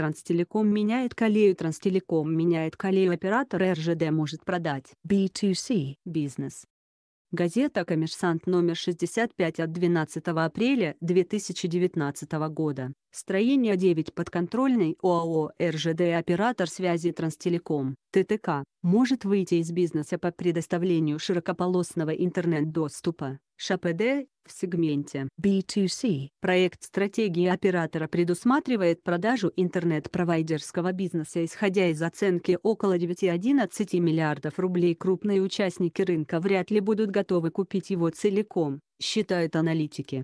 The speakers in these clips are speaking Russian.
Транстелеком меняет колею Транстелеком меняет колею оператор РЖД может продать. B2C. Бизнес. Газета «Коммерсант» номер 65 от 12 апреля 2019 года. Строение 9 подконтрольный ОАО «РЖД» оператор связи «Транстелеком» ТТК может выйти из бизнеса по предоставлению широкополосного интернет-доступа. ШАПД в сегменте B2C. Проект стратегии оператора предусматривает продажу интернет-провайдерского бизнеса исходя из оценки около 9-11 миллиардов рублей. Крупные участники рынка вряд ли будут готовы купить его целиком, считают аналитики.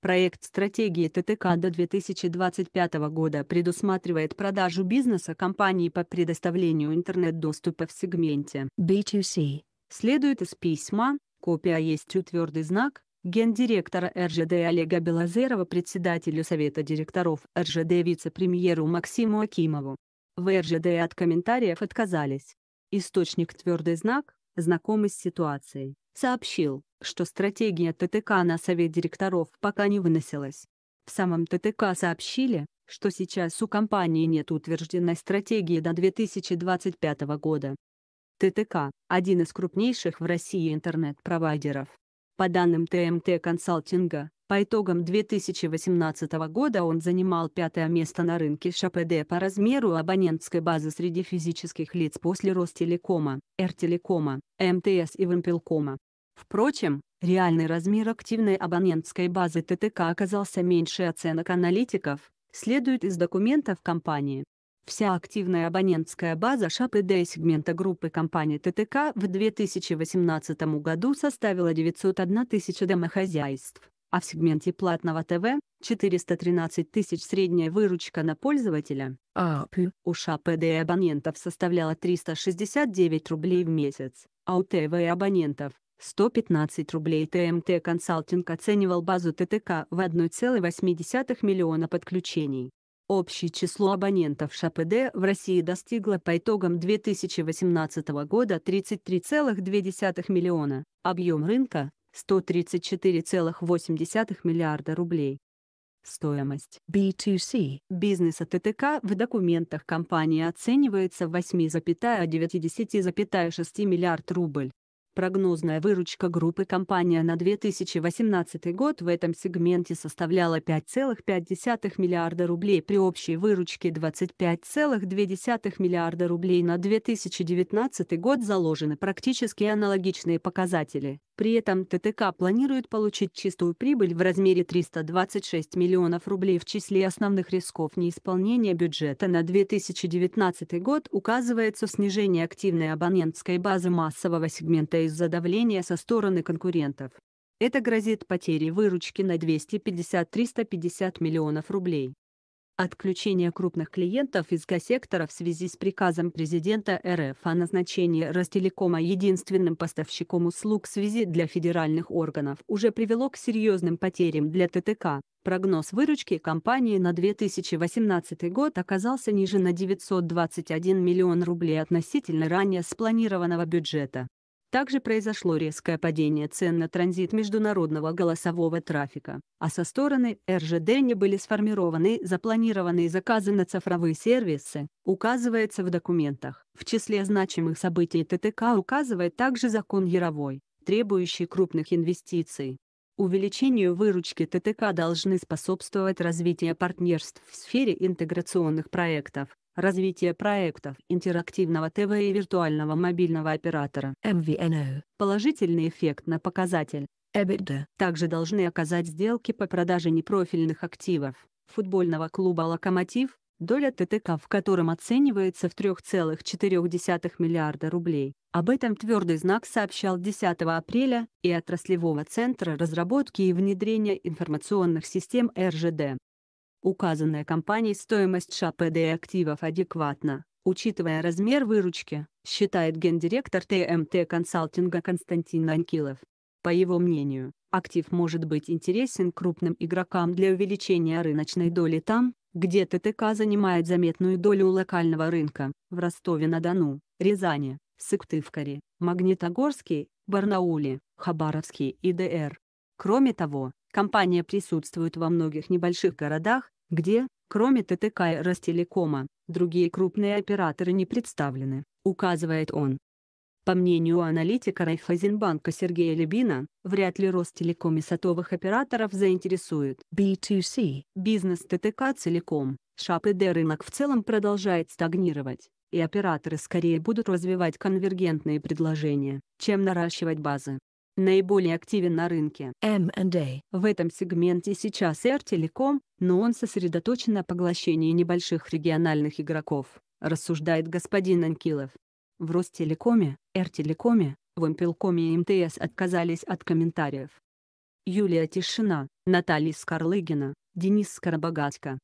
Проект стратегии ТТК до 2025 года предусматривает продажу бизнеса компании по предоставлению интернет-доступа в сегменте B2C. Следует из письма, Копия есть у твердый знак, гендиректора РЖД Олега Белозерова председателю Совета директоров РЖД вице-премьеру Максиму Акимову. В РЖД от комментариев отказались. Источник «Твердый знак», знакомый с ситуацией, сообщил, что стратегия ТТК на Совет директоров пока не выносилась. В самом ТТК сообщили, что сейчас у компании нет утвержденной стратегии до 2025 года. ТТК – один из крупнейших в России интернет-провайдеров. По данным ТМТ консалтинга, по итогам 2018 года он занимал пятое место на рынке ШПД по размеру абонентской базы среди физических лиц после Ростелекома, РТелекома, МТС и Вимпелкома. Впрочем, реальный размер активной абонентской базы ТТК оказался меньше оценок аналитиков, следует из документов компании. Вся активная абонентская база ШАПД сегмента группы компании ТТК в 2018 году составила 901 тысяча домохозяйств, а в сегменте платного ТВ – 413 тысяч средняя выручка на пользователя. АП у ШАПД абонентов составляла 369 рублей в месяц, а у ТВ абонентов 115 рублей ТМТ консалтинг оценивал базу ТТК в 1,8 миллиона подключений. Общее число абонентов ШПД в России достигло по итогам 2018 года 33,2 миллиона, объем рынка – 134,8 миллиарда рублей. Стоимость B2C бизнеса ТТК в документах компании оценивается в 8,9-10,6 миллиард рубль. Прогнозная выручка группы компания на 2018 год в этом сегменте составляла 5,5 миллиарда рублей при общей выручке 25,2 миллиарда рублей на 2019 год заложены практически аналогичные показатели. При этом ТТК планирует получить чистую прибыль в размере 326 миллионов рублей в числе основных рисков неисполнения бюджета на 2019 год указывается снижение активной абонентской базы массового сегмента из-за давления со стороны конкурентов. Это грозит потерей выручки на 250-350 миллионов рублей отключение крупных клиентов из госсектора в связи с приказом президента РФ о назначении Ростелекома единственным поставщиком услуг связи для федеральных органов уже привело к серьезным потерям для ТТК. Прогноз выручки компании на 2018 год оказался ниже на 921 миллион рублей относительно ранее спланированного бюджета. Также произошло резкое падение цен на транзит международного голосового трафика, а со стороны РЖД не были сформированы запланированные заказы на цифровые сервисы, указывается в документах. В числе значимых событий ТТК указывает также закон Яровой, требующий крупных инвестиций. Увеличению выручки ТТК должны способствовать развитие партнерств в сфере интеграционных проектов, развитие проектов интерактивного ТВ и виртуального мобильного оператора. MVNO. Положительный эффект на показатель. EBITDA. Также должны оказать сделки по продаже непрофильных активов футбольного клуба «Локомотив», доля ТТК в котором оценивается в 3,4 миллиарда рублей. Об этом твердый знак сообщал 10 апреля и отраслевого центра разработки и внедрения информационных систем РЖД. Указанная компанией стоимость ШПД активов адекватна, учитывая размер выручки, считает гендиректор ТМТ консалтинга Константин Анкилов. По его мнению, актив может быть интересен крупным игрокам для увеличения рыночной доли там, где ТТК занимает заметную долю локального рынка, в Ростове-на-Дону, Рязани, Сыктывкаре, Магнитогорске, Барнауле, Хабаровске и ДР. Кроме того, Компания присутствует во многих небольших городах, где, кроме ТТК и Ростелекома, другие крупные операторы не представлены, указывает он. По мнению аналитика Райфайзенбанка Сергея Лебина, вряд ли рост телеком и сотовых операторов заинтересует B2C. Бизнес ТТК целиком, ШАП рынок в целом продолжает стагнировать, и операторы скорее будут развивать конвергентные предложения, чем наращивать базы наиболее активен на рынке M&A. В этом сегменте сейчас и Telecom, но он сосредоточен на поглощении небольших региональных игроков, рассуждает господин Анкилов. В Ростелекоме, Эртелекоме, Вампелкоме и МТС отказались от комментариев. Юлия Тишина, Наталья Скорлыгина, Денис Скоробогатько.